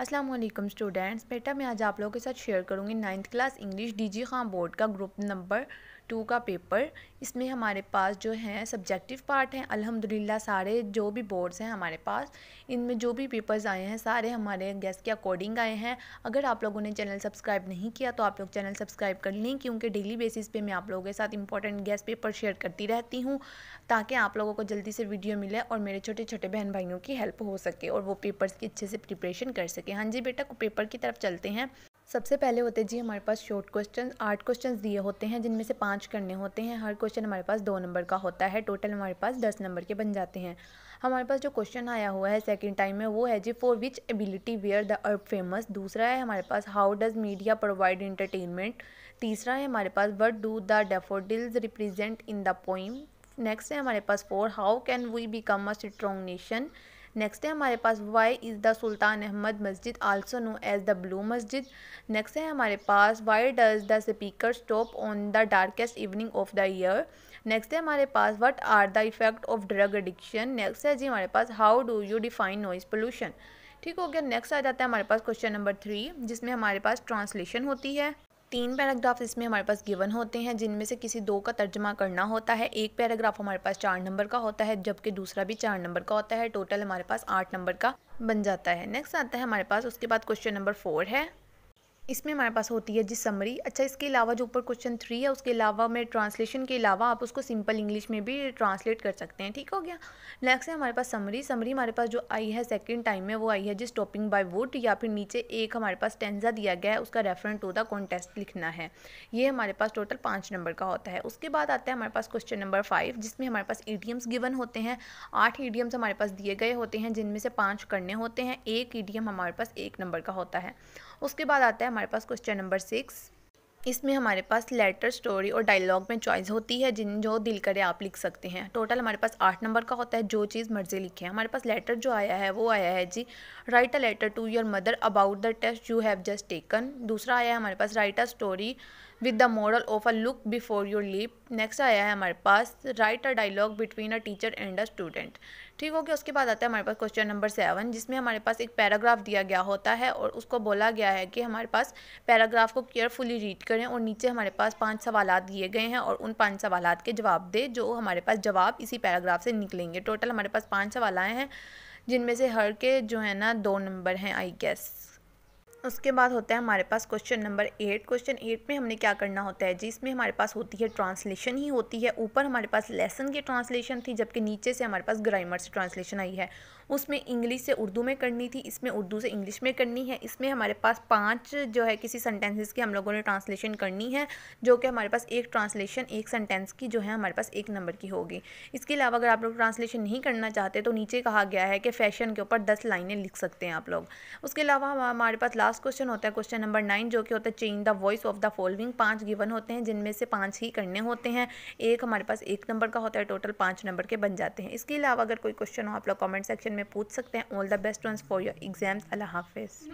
अस्सलाम वालेकुम स्टूडेंट्स बेटा मैं आज आप लोगों के साथ शेयर करूंगी ninth class English DG Khan board का ग्रुप नंबर टू का पेपर इसमें हमारे पास जो है सब्जेक्टिव पार्ट हैं अल्हम्दुलिल्लाह सारे जो भी बोर्ड्स हैं हमारे पास इनमें जो भी पेपर्स आए हैं सारे हमारे गैस के अकॉर्डिंग आए हैं अगर आप लोगों ने चैनल सब्सक्राइब नहीं किया तो आप लोग चैनल सब्सक्राइब कर लें क्योंकि डेली बेसिस पे मैं आप लोगों के साथ इंपॉर्टेंट गैस पेपर शेयर करती रहती हूँ ताकि आप लोगों को जल्दी से वीडियो मिले और मेरे छोटे छोटे बहन भाइयों की हेल्प हो सके और वो पेपर्स की अच्छे से प्रिपरेशन कर सके हाँ जी बेटा पेपर की तरफ चलते हैं सबसे पहले होते जी हमारे पास शॉर्ट क्वेश्चन आठ क्वेश्चन दिए होते हैं जिनमें से पाँच करने होते हैं हर क्वेश्चन हमारे पास दो नंबर का होता है टोटल हमारे पास दस नंबर के बन जाते हैं हमारे पास जो क्वेश्चन आया हुआ है सेकंड टाइम में वो है जी for which ability were the Arabs famous दूसरा है हमारे पास how does media provide entertainment तीसरा है हमारे पास what do the daffodils represent in the poem next है हमारे पास four how can we become a strong nation next है हमारे पास why is the Sultan Ahmed Masjid also known as the blue masjid next है हमारे पास why does the speaker stop on the darkest evening of the year next है हमारे पास what are the effect of drug addiction next है जी हमारे पास how do you define noise pollution ठीक हो गया नेक्स्ट आ जाता है हमारे पास क्वेश्चन नंबर थ्री जिसमें हमारे पास ट्रांसलेशन होती है तीन पैराग्राफ इसमें हमारे पास गिवन होते हैं जिनमें से किसी दो का तर्जमा करना होता है एक पैराग्राफ हमारे पास चार नंबर का होता है जबकि दूसरा भी चार नंबर का होता है टोटल हमारे पास आठ नंबर का बन जाता है नेक्स्ट आता है हमारे पास उसके बाद क्वेश्चन नंबर फोर है इसमें हमारे पास होती है जी समरी अच्छा इसके अलावा जो ऊपर क्वेश्चन थ्री है उसके अलावा मैं ट्रांसलेशन के अलावा आप उसको सिंपल इंग्लिश में भी ट्रांसलेट कर सकते हैं ठीक हो गया नेक्स्ट है हमारे पास समरी समरी हमारे पास जो आई है सेकंड टाइम में वो आई है जी स्टॉपिंग बाय वुड या फिर नीचे एक हमारे पास टेंजा दिया गया है उसका रेफरेंट टू द कॉन्टेस्ट लिखना है ये हमारे पास टोटल पाँच नंबर का होता है उसके बाद आता है हमारे पास क्वेश्चन नंबर फाइव जिसमें हमारे पास ईडियम्स गिवन होते हैं आठ ईडियम्स हमारे पास दिए गए होते हैं जिनमें से पाँच करने होते हैं एक ईडियम हमारे पास एक नंबर का होता है उसके बाद आता है हमारे पास क्वेश्चन नंबर सिक्स इसमें हमारे पास लेटर स्टोरी और डायलॉग में चॉइस होती है जिन जो दिल करे आप लिख सकते हैं टोटल हमारे पास आठ नंबर का होता है जो चीज़ मर्जी हैं हमारे पास लेटर जो आया है वो आया है जी write a letter to your mother about the test you have just taken दूसरा आया है हमारे पास write a story with the moral of a look before your leap next आया है हमारे पास write a dialogue between a teacher and a student ठीक हो गया उसके बाद आता है हमारे पास क्वेश्चन नंबर सेवन जिसमें हमारे पास एक पैराग्राफ दिया गया होता है और उसको बोला गया है कि हमारे पास पैराग्राफ को केयरफुली रीड करें और नीचे हमारे पास पांच सवाल दिए गए हैं और उन पांच सवाल के जवाब दें जो हमारे पास जवाब इसी पैराग्राफ से निकलेंगे टोटल हमारे पास पाँच सवाल हैं जिनमें से हर के जो है ना दो नंबर हैं आई गेस उसके बाद होता है हमारे पास question number eight question eight में हमने क्या करना होता है जिसमें हमारे पास होती है ट्रांसलेशन ही होती है ऊपर हमारे पास लेसन की ट्रांसलेशन थी जबकि नीचे से हमारे पास ग्रामर से ट्रांसलेशन आई है उसमें इंग्लिश से उर्दू में करनी थी इसमें उर्दू से इंग्लिश में करनी है इसमें हमारे पास पाँच जो है किसी सेंटेंसेज की हम लोगों ने ट्रांसलेशन करनी है जो कि हमारे पास एक ट्रांसलेशन एक सेंटेंस की जो है हमारे पास एक नंबर की होगी इसके अलावा अगर आप लोग ट्रांसलेशन नहीं करना चाहते तो नीचे कहा गया है कि फैशन के ऊपर दस लाइनें लिख सकते हैं आप लोग उसके अलावा हमारे पास लास्ट लास्ट क्वेश्चन होता है क्वेश्चन नंबर नाइन जो कि होता है change the voice of the following पांच गिवन होते हैं जिनमें से पांच ही करने होते हैं एक हमारे पास एक नंबर का होता है टोटल पांच नंबर के बन जाते हैं इसके अलावा अगर कोई क्वेश्चन हो आप लोग कॉमेंट सेक्शन में पूछ सकते हैं all the best wishes for your exams अल्लाह हाफिज़